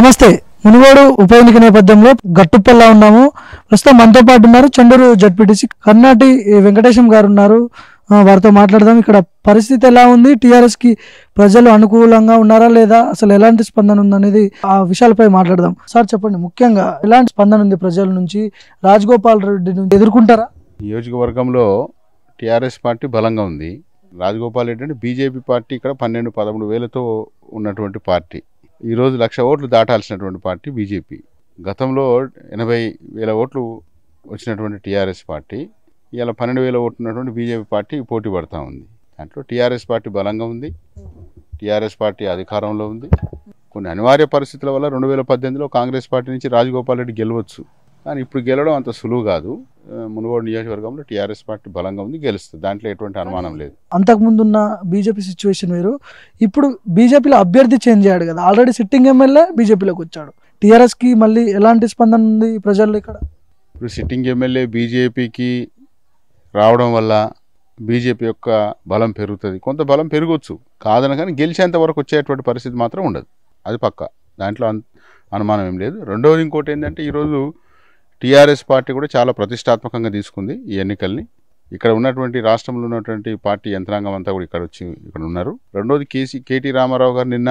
నమస్తే మునుగోడు ఉప ఎన్నిక నేపథ్యంలో గట్టుపల్ల ఉన్నాము ప్రస్తుతం మనతో పాటు ఉన్నారు చండూరు జడ్పీటీసీ కర్ణాటి వెంకటేశం గారు ఉన్నారు వారితో మాట్లాడదాం ఇక్కడ పరిస్థితి ఎలా ఉంది టీఆర్ఎస్కి ప్రజలు అనుకూలంగా ఉన్నారా లేదా అసలు ఎలాంటి స్పందన ఉంది అనేది ఆ విషయాలపై మాట్లాడదాం సార్ చెప్పండి ముఖ్యంగా ఎలాంటి స్పందన ఉంది ప్రజల నుంచి రాజగోపాల్ రెడ్డి నుంచి ఎదుర్కొంటారా నియోజకవర్గంలో టీఆర్ఎస్ పార్టీ బలంగా ఉంది రాజగోపాల్ రెడ్డి అంటే బీజేపీ పార్టీ ఇక్కడ పన్నెండు పదమూడు వేలతో ఉన్నటువంటి పార్టీ ఈరోజు లక్ష ఓట్లు దాటాల్సినటువంటి పార్టీ బీజేపీ గతంలో ఎనభై వేల ఓట్లు వచ్చినటువంటి టీఆర్ఎస్ పార్టీ ఇలా పన్నెండు వేల ఓట్లు ఉన్నటువంటి బీజేపీ పార్టీ పోటీ పడుతూ ఉంది దాంట్లో టీఆర్ఎస్ పార్టీ బలంగా ఉంది టీఆర్ఎస్ పార్టీ అధికారంలో ఉంది కొన్ని అనివార్య పరిస్థితుల వల్ల రెండు వేల పద్దెనిమిదిలో కాంగ్రెస్ పార్టీ నుంచి రాజగోపాల్ రెడ్డి గెలవచ్చు కానీ ఇప్పుడు గెలవడం అంత సులువు కాదు మునుగోడు నియోజకవర్గంలో టీఆర్ఎస్ పార్టీ బలంగా ఉంది గెలుస్తుంది దాంట్లో ఎటువంటి అనుమానం లేదు అంతకుముందున్న బీజేపీ సిచ్యువేషన్ వేరు ఇప్పుడు బీజేపీలో అభ్యర్థి చేంజ్ అయ్యాడు కదా ఆల్రెడీ సిట్టింగ్ ఎమ్మెల్యే బీజేపీలోకి వచ్చాడు టీఆర్ఎస్కి మళ్ళీ ఎలాంటి స్పందన ఉంది ప్రజల్లో ఇక్కడ ఇప్పుడు సిట్టింగ్ ఎమ్మెల్యే బీజేపీకి రావడం వల్ల బీజేపీ యొక్క బలం పెరుగుతుంది కొంత బలం పెరగొచ్చు కాదని కానీ గెలిచేంత వరకు వచ్చేటువంటి పరిస్థితి మాత్రం ఉండదు అది పక్క దాంట్లో అనుమానం ఏం లేదు రెండవది ఇంకోటి ఏంటంటే ఈరోజు టీఆర్ఎస్ పార్టీ కూడా చాలా ప్రతిష్టాత్మకంగా తీసుకుంది ఈ ఎన్నికల్ని ఇక్కడ ఉన్నటువంటి రాష్ట్రంలో ఉన్నటువంటి పార్టీ యంత్రాంగం అంతా కూడా ఇక్కడ వచ్చి ఇక్కడ ఉన్నారు రెండోది కేసీ కేటీ రామారావు గారు నిన్న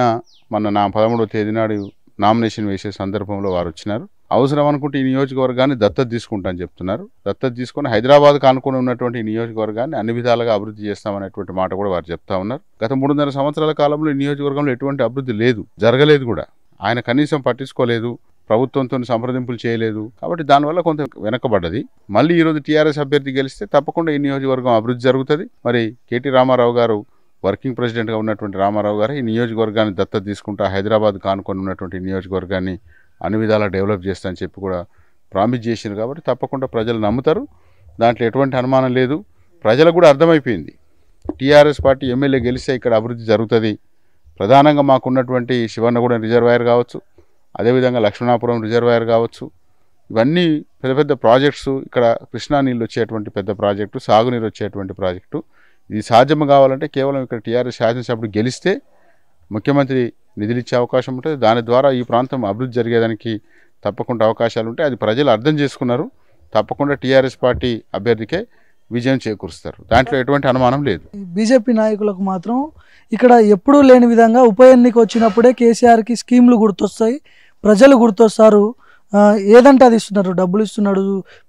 మన నా పదమూడవ తేదీ నాడు నామినేషన్ వేసే సందర్భంలో వారు వచ్చినారు అవసరం అనుకుంటే ఈ నియోజకవర్గాన్ని దత్తత అని చెప్తున్నారు దత్తత తీసుకుని హైదరాబాద్కు అనుకుని ఉన్నటువంటి నియోజకవర్గాన్ని అన్ని విధాలుగా అభివృద్ధి చేస్తామనేటువంటి మాట కూడా వారు చెప్తా ఉన్నారు గత మూడున్నర సంవత్సరాల కాలంలో ఈ నియోజకవర్గంలో ఎటువంటి అభివృద్ధి లేదు జరగలేదు కూడా ఆయన కనీసం పట్టించుకోలేదు ప్రభుత్వంతో సంప్రదింపులు చేయలేదు కాబట్టి దానివల్ల కొంత వెనకబడ్డది మళ్ళీ ఈరోజు టీఆర్ఎస్ అభ్యర్థి గెలిస్తే తప్పకుండా ఈ నియోజకవర్గం అభివృద్ధి జరుగుతుంది మరి కేటీ రామారావు గారు వర్కింగ్ ప్రెసిడెంట్గా ఉన్నటువంటి రామారావు గారు ఈ నియోజకవర్గాన్ని దత్తత తీసుకుంటా హైదరాబాద్ కానుకొని ఉన్నటువంటి నియోజకవర్గాన్ని అన్ని విధాలా డెవలప్ చేస్తా అని చెప్పి కూడా ప్రామిస్ చేసింది కాబట్టి తప్పకుండా ప్రజలు నమ్ముతారు దాంట్లో ఎటువంటి అనుమానం లేదు ప్రజలకు కూడా అర్థమైపోయింది టీఆర్ఎస్ పార్టీ ఎమ్మెల్యే గెలిస్తే ఇక్కడ అభివృద్ధి జరుగుతుంది ప్రధానంగా మాకున్నటువంటి శివన్నగూడెం రిజర్వాయర్ కావచ్చు అదేవిధంగా లక్ష్మణాపురం రిజర్వాయర్ కావచ్చు ఇవన్నీ పెద్ద పెద్ద ప్రాజెక్ట్స్ ఇక్కడ కృష్ణా నీళ్ళు వచ్చేటువంటి పెద్ద ప్రాజెక్టు సాగునీరు వచ్చేటువంటి ప్రాజెక్టు ఇది సాధ్యం కావాలంటే కేవలం ఇక్కడ టీఆర్ఎస్ శాసనసభ్యుడు గెలిస్తే ముఖ్యమంత్రి నిధులు ఇచ్చే అవకాశం ఉంటుంది దాని ద్వారా ఈ ప్రాంతం అభివృద్ధి జరిగేదానికి తప్పకుండా అవకాశాలు ఉంటాయి అది ప్రజలు అర్థం చేసుకున్నారు తప్పకుండా టీఆర్ఎస్ పార్టీ అభ్యర్థికే విజయం చేకూరుస్తారు దాంట్లో ఎటువంటి అనుమానం లేదు బీజేపీ నాయకులకు మాత్రం ఇక్కడ ఎప్పుడూ లేని విధంగా ఉప ఎన్నిక వచ్చినప్పుడే కేసీఆర్కి స్కీమ్లు గుర్తొస్తాయి ప్రజలు గుర్తొస్తారు ఏదంటే అది ఇస్తున్నారు డబ్బులు ఇస్తున్నాడు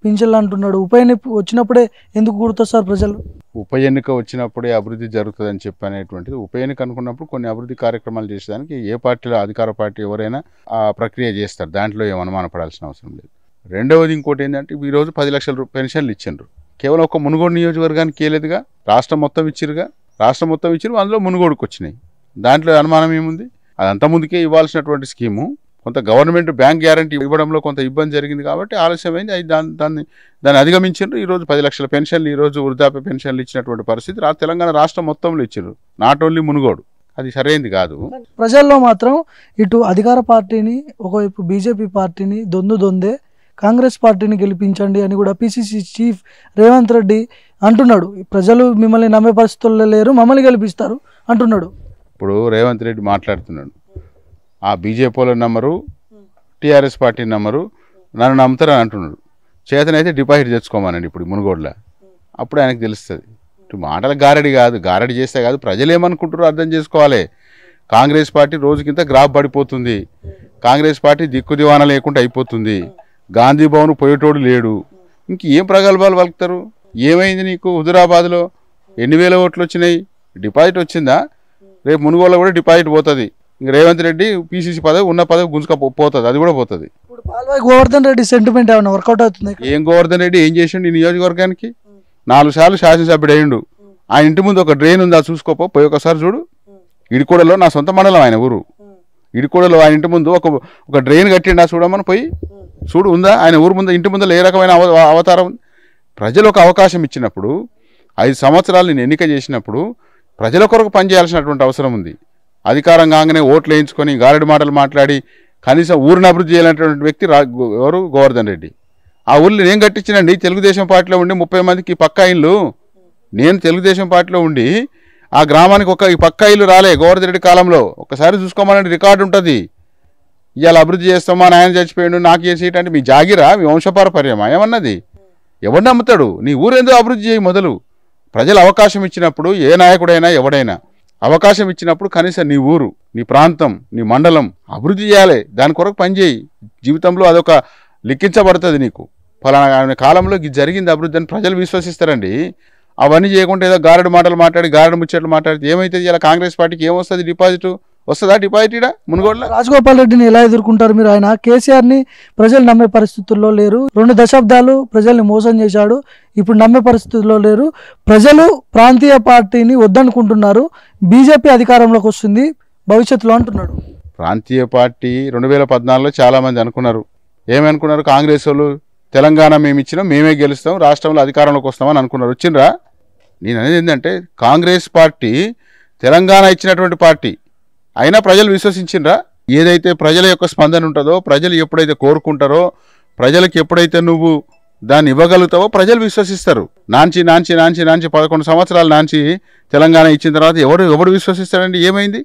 పింఛన్లు అంటున్నాడు ఉప ఎన్నిక వచ్చినప్పుడే ఎందుకు గుర్తొస్తారు ప్రజలు ఉప ఎన్నిక వచ్చినప్పుడే అభివృద్ధి జరుగుతుందని చెప్పి అనేటువంటిది ఉప ఎన్నిక అనుకున్నప్పుడు కొన్ని అభివృద్ధి కార్యక్రమాలు చేసేదానికి ఏ పార్టీలో అధికార పార్టీ ఎవరైనా ఆ ప్రక్రియ చేస్తారు దాంట్లో ఏం అనుమానపడాల్సిన అవసరం లేదు రెండవది ఇంకోటి ఏంటంటే ఈరోజు పది లక్షల పెన్షన్లు ఇచ్చిండ్రు కేవలం ఒక మునుగోడు నియోజకవర్గానికి వేయలేదుగా రాష్ట్రం మొత్తం ఇచ్చిరుగా రాష్ట్రం మొత్తం ఇచ్చిరు అందులో మునుగోడుకు వచ్చినాయి దాంట్లో అనుమానం ఏముంది అదంతా ముందుకే ఇవ్వాల్సినటువంటి స్కీము కొంత గవర్నమెంట్ బ్యాంక్ గ్యారంటీ ఇవ్వడంలో కొంత ఇబ్బంది జరిగింది కాబట్టి ఆలస్యమైంది అది దాన్ని దాన్ని దాన్ని అధిగమించారు ఈరోజు పది లక్షల పెన్షన్లు ఈరోజు వృద్ధాప్య పెన్షన్లు ఇచ్చినటువంటి పరిస్థితి రా తెలంగాణ రాష్ట్రం మొత్తంలో ఇచ్చారు నాట్ ఓన్లీ మునుగోడు అది సరైనది కాదు ప్రజల్లో మాత్రం ఇటు అధికార పార్టీని ఒకవైపు బీజేపీ పార్టీని దొందు దొందే కాంగ్రెస్ పార్టీని గెలిపించండి అని కూడా పిసిసి చీఫ్ రేవంత్ రెడ్డి అంటున్నాడు ప్రజలు మిమ్మల్ని నమ్మే పరిస్థితుల్లో లేరు మమ్మల్ని గెలిపిస్తారు అంటున్నాడు ఇప్పుడు రేవంత్ రెడ్డి మాట్లాడుతున్నాడు ఆ బీజేపీలో నమ్మరు టీఆర్ఎస్ పార్టీ నమ్మరు నన్ను నమ్ముతారని అంటున్నాడు చేతనైతే డిపాజిట్ తెచ్చుకోమనండి ఇప్పుడు మునుగోడులో అప్పుడు ఆయనకు తెలుస్తుంది ఇటు మాటలు గారడి కాదు గారడి చేస్తే కాదు ప్రజలు ఏమనుకుంటారో అర్థం చేసుకోవాలి కాంగ్రెస్ పార్టీ రోజుకింత గ్రాఫ్ పడిపోతుంది కాంగ్రెస్ పార్టీ దిక్కు దివాన లేకుండా అయిపోతుంది గాంధీ భవన్ పోయేటోడు లేడు ఇంక ఏం ప్రగల్భాలు పలుకుతారు ఏమైంది నీకు హుజురాబాద్లో ఎన్ని వేల ఓట్లు వచ్చినాయి డిపాజిట్ వచ్చిందా రేపు మునుగోలో కూడా డిపాజిట్ పోతుంది రేవంత్ రెడ్డి పీసీసీ పదవి ఉన్న పదవి గుంజుక పోతుంది అది కూడా పోతుంది గోవర్ధన్ రెడ్డి సెంటిమెంట్ ఏమైనా వర్కౌట్ అవుతుంది ఏం గోవర్ధన్ రెడ్డి ఏం చేసిండు ఈ నియోజకవర్గానికి నాలుగు సార్లు శాసనసభ్యుడు అయ్యిండు ఆయన ఇంటి ముందు ఒక డ్రైన్ ఉందా చూసుకోపో పోయి ఒకసారి చూడు ఇడికూడలో నా సొంత మండలం ఆయన ఊరు ఇడికూడలో ఆయన ఇంటి ముందు ఒక ఒక డ్రైన్ ఆ చూడమని పోయి చూడు ఉందా ఆయన ఊరు ముందు ఇంటి ముందు ఏ రకమైన అవతారం ప్రజలు ఒక అవకాశం ఇచ్చినప్పుడు ఐదు సంవత్సరాలు నేను ఎన్నిక చేసినప్పుడు ప్రజల కొరకు పనిచేయాల్సినటువంటి అవసరం ఉంది అధికారం కాగానే ఓట్లు వేయించుకొని గారెడు మాటలు మాట్లాడి కనీసం ఊరిని అభివృద్ధి చేయాలనేటువంటి వ్యక్తి ఎవరు గోవర్ధన్ రెడ్డి ఆ ఊళ్ళు నేను కట్టించినండి తెలుగుదేశం పార్టీలో ఉండి ముప్పై మందికి పక్కా ఇల్లు నేను తెలుగుదేశం పార్టీలో ఉండి ఆ గ్రామానికి ఒక పక్కా ఇల్లు రాలే గోవర్ధన్ రెడ్డి కాలంలో ఒకసారి చూసుకోమని రికార్డు ఉంటుంది ఇవాళ అభివృద్ధి చేస్తామా నాయన చచ్చిపోయాడు నాకు ఏ సీట్ అంటే మీ జాగిరా మీ వంశపారపర్యమా ఏమన్నది ఎవడు నమ్ముతాడు నీ ఊరేందో అభివృద్ధి చేయి మొదలు ప్రజలు అవకాశం ఇచ్చినప్పుడు ఏ నాయకుడైనా ఎవడైనా అవకాశం ఇచ్చినప్పుడు కనీసం నీ ఊరు నీ ప్రాంతం నీ మండలం అభివృద్ధి చేయాలి దాని కొరకు పనిచేయి జీవితంలో అదొక లిఖించబడుతుంది నీకు ఫలానా కాలంలో జరిగింది అభివృద్ధి అని ప్రజలు విశ్వసిస్తారండి అవన్నీ చేయకుండా ఏదో గారెడు మాటలు మాట్లాడి గారెడు ముచ్చట్లు మాట్లాడితే ఏమైతుంది ఇలా కాంగ్రెస్ పార్టీకి ఏమొస్తుంది డిపాజిట్ వస్తుందా డిపాజిట్ ఇడా మునుగోడులో రాజగోపాల్ రెడ్డిని ఎలా ఎదుర్కొంటారు మీరు ఆయన కేసీఆర్ని ప్రజలు నమ్మే పరిస్థితుల్లో లేరు రెండు దశాబ్దాలు ప్రజల్ని మోసం చేశాడు ఇప్పుడు నమ్మే పరిస్థితుల్లో లేరు ప్రజలు ప్రాంతీయ పార్టీని వద్దనుకుంటున్నారు బీజేపీ అధికారంలోకి వస్తుంది భవిష్యత్తులో అంటున్నాడు ప్రాంతీయ పార్టీ రెండు వేల పద్నాలుగులో చాలా మంది అనుకున్నారు ఏమనుకున్నారు కాంగ్రెస్ వాళ్ళు తెలంగాణ మేము ఇచ్చినాం మేమే గెలుస్తాం రాష్ట్రంలో అధికారంలోకి వస్తామని అనుకున్నారు వచ్చిండ్రా నేను అనేది ఏంటంటే కాంగ్రెస్ పార్టీ తెలంగాణ ఇచ్చినటువంటి పార్టీ అయినా ప్రజలు విశ్వసించిండ్రా ఏదైతే ప్రజల యొక్క స్పందన ఉంటుందో ప్రజలు ఎప్పుడైతే కోరుకుంటారో ప్రజలకు ఎప్పుడైతే నువ్వు దాన్ని ఇవ్వగలుగుతావో ప్రజలు విశ్వసిస్తారు నాంచి నాంచి నాంచి నాంచి పదకొండు సంవత్సరాలు నాంచి తెలంగాణ ఇచ్చిన తర్వాత ఎవడు ఎవడు విశ్వసిస్తాడండి ఏమైంది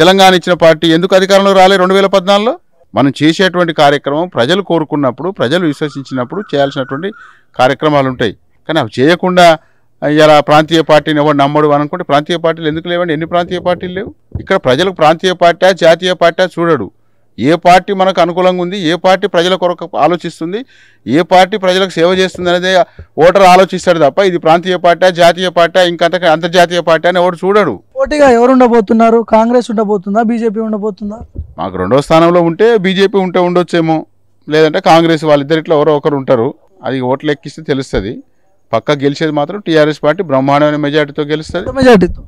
తెలంగాణ ఇచ్చిన పార్టీ ఎందుకు అధికారంలో రాలే రెండు వేల పద్నాలుగులో మనం చేసేటువంటి కార్యక్రమం ప్రజలు కోరుకున్నప్పుడు ప్రజలు విశ్వసించినప్పుడు చేయాల్సినటువంటి కార్యక్రమాలు ఉంటాయి కానీ అవి చేయకుండా ఇలా ప్రాంతీయ పార్టీని ఎవరు నమ్మడు అనుకుంటే ప్రాంతీయ పార్టీలు ఎందుకు లేవండి ఎన్ని ప్రాంతీయ పార్టీలు లేవు ఇక్కడ ప్రజలకు ప్రాంతీయ పార్టీ జాతీయ పార్టీ చూడడు ఏ పార్టీ మనకు అనుకూలంగా ఉంది ఏ పార్టీ ప్రజల కొరకు ఆలోచిస్తుంది ఏ పార్టీ ప్రజలకు సేవ చేస్తుంది అనేది ఓటర్ ఆలోచిస్తాడు తప్ప ఇది ప్రాంతీయ పార్టీ జాతీయ పార్టీ ఇంకా అంతర్జాతీయ పార్టీ అని ఎవరు చూడడు పోటీగా ఎవరు ఉండబోతున్నారు కాంగ్రెస్ ఉండబోతుందా బీజేపీ ఉండబోతుందా మాకు రెండో స్థానంలో ఉంటే బీజేపీ ఉంటే ఉండొచ్చేమో లేదంటే కాంగ్రెస్ వాళ్ళిద్దరిట్లో ఎవరో ఒకరు ఉంటారు అది ఓట్లు ఎక్కిస్తే తెలుస్తుంది పక్క గెలిచేది మాత్రం టీఆర్ఎస్ పార్టీ బ్రహ్మాండమైన మెజార్టీతో గెలుస్తుంది మెజార్టీతో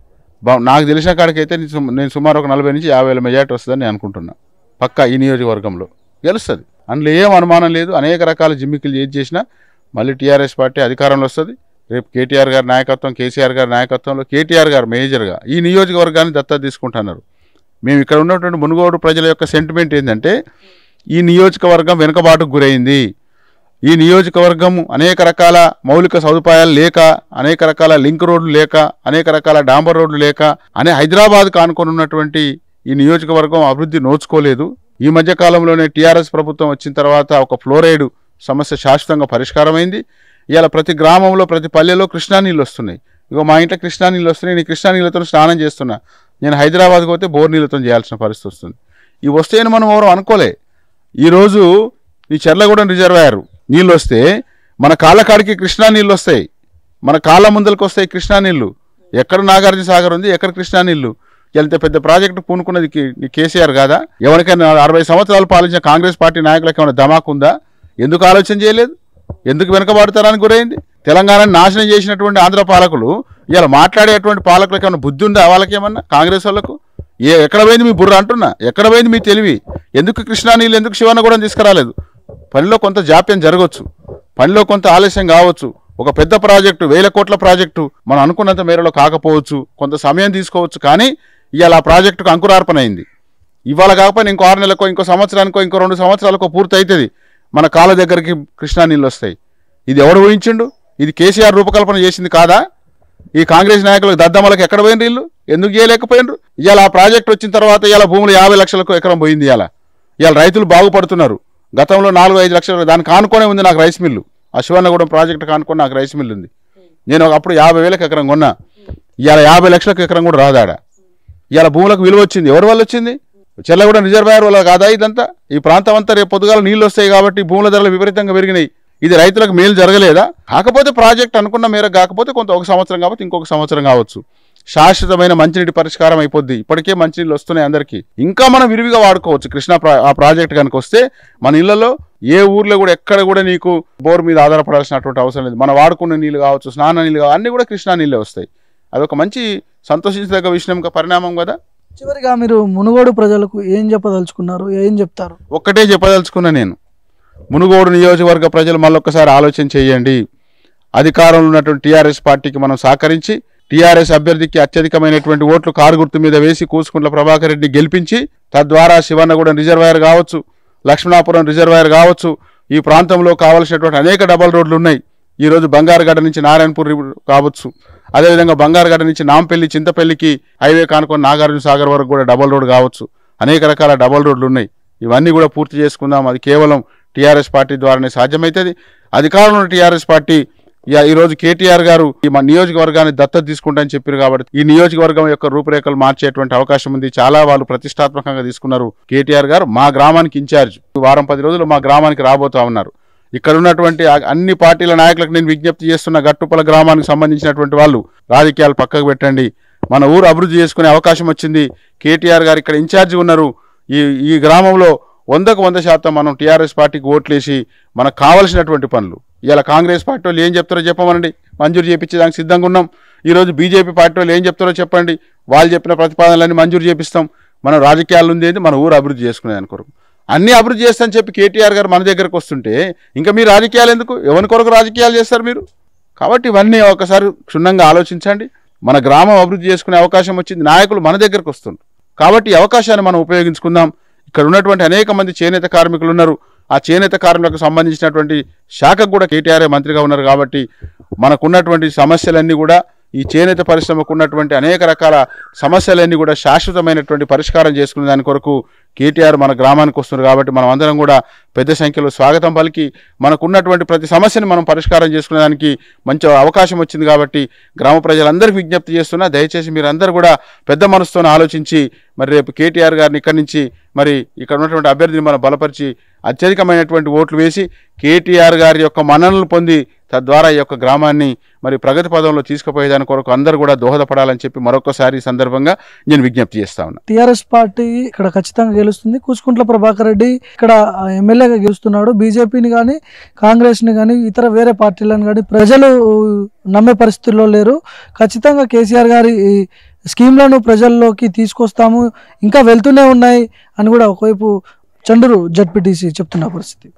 నాకు తెలిసిన కాడికైతే నేను సుమారు ఒక నలభై నుంచి యాభై వేల మెజార్టీ వస్తుందని నేను అనుకుంటున్నాను పక్కా ఈ నియోజకవర్గంలో గెలుస్తుంది అందులో ఏం అనుమానం లేదు అనేక రకాల జిమ్మికిలు ఏది చేసినా మళ్ళీ టీఆర్ఎస్ పార్టీ అధికారంలో వస్తుంది రేపు కేటీఆర్ గారి నాయకత్వం కేసీఆర్ గారి నాయకత్వంలో కేటీఆర్ గారు మేజర్గా ఈ నియోజకవర్గాన్ని దత్తా తీసుకుంటున్నారు మేము ఇక్కడ ఉన్నటువంటి మునుగోడు ప్రజల యొక్క సెంటిమెంట్ ఏంటంటే ఈ నియోజకవర్గం వెనుకబాటుకు గురైంది ఈ నియోజకవర్గం అనేక రకాల మౌలిక సదుపాయాలు లేక అనేక రకాల లింక్ రోడ్లు లేక అనేక రకాల డాంబర్ రోడ్లు లేక అనే హైదరాబాద్కు ఆనుకొని ఉన్నటువంటి ఈ నియోజకవర్గం అభివృద్ధి నోచుకోలేదు ఈ మధ్య కాలంలోనే టీఆర్ఎస్ ప్రభుత్వం వచ్చిన తర్వాత ఒక ఫ్లోరైడ్ సమస్య శాశ్వతంగా పరిష్కారమైంది ఇలా ప్రతి గ్రామంలో ప్రతి పల్లెలో కృష్ణా నీళ్ళు వస్తున్నాయి ఇగో మా ఇంట్లో కృష్ణా నీళ్ళు వస్తున్నాయి నేను కృష్ణా నీళ్ళతో స్నానం చేస్తున్నా నేను హైదరాబాద్కి పోతే బోర్ నీళ్ళతో చేయాల్సిన పరిస్థితి వస్తుంది ఇవి వస్తాయని మనం ఎవరు అనుకోలే ఈరోజు ఈ చెర్లగూడెం రిజర్వాయర్ నీళ్ళు వస్తే మన కాళ్ళకాడికి కృష్ణా నీళ్ళు వస్తాయి మన కాళ్ళ ముందలకు వస్తాయి కృష్ణా నీళ్ళు ఎక్కడ నాగార్జున సాగర్ ఉంది ఎక్కడ కృష్ణా నీళ్ళు వెళ్తే పెద్ద ప్రాజెక్టు పూనుకున్నది కేసీఆర్ కాదా ఎవరికైనా అరవై సంవత్సరాలు పాలించిన కాంగ్రెస్ పార్టీ నాయకులకు ఏమైనా ధమాకుందా ఎందుకు ఆలోచన చేయలేదు ఎందుకు వెనుకబడతారని గురైంది తెలంగాణని నాశనం చేసినటువంటి ఆంధ్ర పాలకులు ఇలా మాట్లాడేటువంటి పాలకులకు ఏమైనా బుద్ధి ఉందా వాళ్ళకేమన్నా కాంగ్రెస్ వాళ్ళకు ఏ ఎక్కడ పోయింది మీ బుర్ర అంటున్నా ఎక్కడ పోయింది మీ తెలివి ఎందుకు కృష్ణా నీళ్ళు ఎందుకు శివన్న కూడా తీసుకురాలేదు పనిలో కొంత జాప్యం జరగవచ్చు పనిలో కొంత ఆలస్యం కావచ్చు ఒక పెద్ద ప్రాజెక్టు వేల కోట్ల ప్రాజెక్టు మనం అనుకున్నంత మేరలో కాకపోవచ్చు కొంత సమయం తీసుకోవచ్చు కానీ ఇవాళ ఆ ప్రాజెక్టుకు అంకురార్పణ అయింది ఇవాళ కాకపోయినా ఇంకో ఆరు నెలలకో ఇంకో సంవత్సరానికో ఇంకో రెండు సంవత్సరాలకో పూర్తి అవుతుంది మన కాళ్ళ దగ్గరికి కృష్ణా నీళ్ళు వస్తాయి ఇది ఎవడు ఊహించిండు ఇది కేసీఆర్ రూపకల్పన చేసింది కాదా ఈ కాంగ్రెస్ నాయకులకు దద్దమ్మలకు ఎక్కడ పోయిన ఇల్లు ఎందుకు చేయలేకపోయినరు ఇవాళ ఆ ప్రాజెక్ట్ వచ్చిన తర్వాత ఇలా భూములు యాభై లక్షలకు ఎకరం పోయింది ఇలా ఇవాళ రైతులు బాగుపడుతున్నారు గతంలో నాలుగు ఐదు లక్షలు దానికి కానుకొనే ఉంది నాకు రైస్ మిల్లు అశ్వన్నగూడెం ప్రాజెక్టు కానుకొని నాకు రైస్ మిల్లు ఉంది నేను అప్పుడు యాభై వేలకు ఎకరం కొన్నా ఇవాళ యాభై లక్షలకు ఎకరం కూడా రాదాడా ఇవాళ భూములకు విలువ వచ్చింది ఎవరి వల్ల వచ్చింది చెల్లగూడ రిజర్వాయర్ వల్ల కాదా ఇదంతా ఈ ప్రాంతం అంతా రేపు పొద్దుగాల నీళ్ళు వస్తాయి కాబట్టి భూముల ధరలు విపరీతంగా పెరిగినాయి ఇది రైతులకు మేలు జరగలేదా కాకపోతే ప్రాజెక్ట్ అనుకున్న మేరకు కాకపోతే కొంత ఒక సంవత్సరం కావచ్చు ఇంకొక సంవత్సరం కావచ్చు శాశ్వతమైన మంచినీటి పరిష్కారం అయిపోద్ది ఇప్పటికే మంచినీళ్ళు వస్తున్నాయి అందరికీ ఇంకా మనం విరివిగా వాడుకోవచ్చు కృష్ణా ఆ ప్రాజెక్ట్ కనుక వస్తే మన ఇళ్లలో ఏ ఊర్లో కూడా ఎక్కడ కూడా నీకు బోర్ మీద ఆధారపడాల్సినటువంటి అవసరం లేదు మనం వాడుకున్న నీళ్ళు కావచ్చు స్నాన నీళ్ళు కావచ్చు అన్నీ కూడా కృష్ణా నీళ్ళే వస్తాయి అదొక మంచి సంతోషించదగ్గ విషయం పరిణామం కదా చివరిగా మీరు మునుగోడు ప్రజలకు ఏం చెప్పదలుచుకున్నారు ఏం చెప్తారు ఒక్కటే చెప్పదలుచుకున్నా నేను మునుగోడు నియోజకవర్గ ప్రజలు మళ్ళొక్కసారి ఆలోచన చేయండి అధికారంలో ఉన్నటువంటి టీఆర్ఎస్ పార్టీకి మనం సహకరించి టీఆర్ఎస్ అభ్యర్థికి అత్యధికమైనటువంటి ఓట్లు కారు గుర్తు మీద వేసి కూసుకుంట్ల ప్రభాకర్ రెడ్డి గెలిపించి తద్వారా శివన్నగూడెం రిజర్వాయర్ కావచ్చు లక్ష్మణాపురం రిజర్వాయర్ కావచ్చు ఈ ప్రాంతంలో కావలసినటువంటి అనేక డబల్ రోడ్లు ఉన్నాయి ఈరోజు బంగారుగడ్డ నుంచి నారాయణపూర్ కావచ్చు అదేవిధంగా బంగారుగడ్డ నుంచి నాంపల్లి చింతపల్లికి హైవే కానుకొని నాగార్జున సాగర్ వరకు కూడా డబల్ రోడ్ కావచ్చు అనేక రకాల డబల్ రోడ్లు ఉన్నాయి ఇవన్నీ కూడా పూర్తి చేసుకుందాం అది కేవలం టీఆర్ఎస్ పార్టీ ద్వారానే సాధ్యమవుతుంది అధికారంలో టీఆర్ఎస్ పార్టీ ఈరోజు కేటీఆర్ గారు ఈ మా నియోజకవర్గాన్ని దత్తత తీసుకుంటా చెప్పారు కాబట్టి ఈ నియోజకవర్గం యొక్క రూపురేఖలు మార్చేటువంటి అవకాశం ఉంది చాలా వాళ్ళు ప్రతిష్టాత్మకంగా తీసుకున్నారు కేటీఆర్ గారు మా గ్రామానికి ఇన్ఛార్జ్ వారం పది రోజులు మా గ్రామానికి రాబోతా ఉన్నారు ఇక్కడ ఉన్నటువంటి అన్ని పార్టీల నాయకులకు నేను విజ్ఞప్తి చేస్తున్న గట్టుపల గ్రామానికి సంబంధించినటువంటి వాళ్ళు రాజకీయాలు పక్కకు పెట్టండి మన ఊరు అభివృద్ధి చేసుకునే అవకాశం వచ్చింది కేటీఆర్ గారు ఇక్కడ ఇన్ఛార్జి ఉన్నారు ఈ ఈ గ్రామంలో వందకు వంద శాతం మనం టీఆర్ఎస్ పార్టీకి ఓట్లేసి మనకు కావలసినటువంటి పనులు ఇలా కాంగ్రెస్ పార్టీ వాళ్ళు ఏం చెప్తారో చెప్పమనండి మంజూరు చేయించేదానికి సిద్ధంగా ఉన్నాం ఈరోజు బీజేపీ పార్టీ వాళ్ళు ఏం చెప్తారో చెప్పండి వాళ్ళు చెప్పిన ప్రతిపాదనలన్నీ మంజూరు చేపిస్తాం మనం రాజకీయాలు ఉంది మన ఊరు అభివృద్ధి చేసుకునేదాని కొరకు అన్నీ అభివృద్ధి చేస్తానని చెప్పి కేటీఆర్ గారు మన దగ్గరకు వస్తుంటే ఇంకా మీ రాజకీయాలు ఎందుకు ఎవరి కొరకు రాజకీయాలు చేస్తారు మీరు కాబట్టి ఇవన్నీ ఒకసారి క్షుణ్ణంగా ఆలోచించండి మన గ్రామం అభివృద్ధి చేసుకునే అవకాశం వచ్చింది నాయకులు మన దగ్గరకు వస్తుండ్రు కాబట్టి అవకాశాన్ని మనం ఉపయోగించుకుందాం ఇక్కడ ఉన్నటువంటి అనేక మంది చేనేత కార్మికులు ఉన్నారు ఆ చేనేత కార్మికులకు సంబంధించినటువంటి శాఖకు కూడా కేటీఆర్ఏ మంత్రిగా ఉన్నారు కాబట్టి మనకున్నటువంటి సమస్యలన్నీ కూడా ఈ చేనేత పరిశ్రమకు ఉన్నటువంటి అనేక రకాల సమస్యలన్నీ కూడా శాశ్వతమైనటువంటి పరిష్కారం చేసుకునే దాని కొరకు కేటీఆర్ మన గ్రామానికి వస్తున్నారు కాబట్టి మనం అందరం కూడా పెద్ద సంఖ్యలో స్వాగతం పలికి మనకున్నటువంటి ప్రతి సమస్యని మనం పరిష్కారం చేసుకునేదానికి మంచి అవకాశం వచ్చింది కాబట్టి గ్రామ ప్రజలందరికీ విజ్ఞప్తి చేస్తున్నా దయచేసి మీరందరూ కూడా పెద్ద మనసుతో ఆలోచించి మరి రేపు కేటీఆర్ గారిని ఇక్కడి నుంచి మరి ఇక్కడ ఉన్నటువంటి అభ్యర్థిని మనం బలపరిచి అత్యధికమైనటువంటి ఓట్లు వేసి కేటీఆర్ గారి యొక్క మన్ననలు పొంది తద్వారా ఈ యొక్క గ్రామాన్ని మరి ప్రగతి పదంలో తీసుకుపోయేదాని కొరకు అందరూ కూడా దోహదపడాలని చెప్పి మరొకసారి ఈ సందర్భంగా నేను విజ్ఞప్తి చేస్తా ఉన్నా టీఆర్ఎస్ పార్టీ ఇక్కడ ఖచ్చితంగా గెలుస్తుంది కూచుకుంట్ల ప్రభాకర్ రెడ్డి ఇక్కడ ఎమ్మెల్యేగా గెలుస్తున్నాడు బీజేపీని కానీ కాంగ్రెస్ని కానీ ఇతర వేరే పార్టీలను కానీ ప్రజలు నమ్మే పరిస్థితుల్లో లేరు ఖచ్చితంగా కేసీఆర్ గారి స్కీమ్లను ప్రజల్లోకి తీసుకొస్తాము ఇంకా వెళ్తూనే ఉన్నాయి అని కూడా ఒకవైపు చండూరు జడ్పీటీసీ చెప్తున్న పరిస్థితి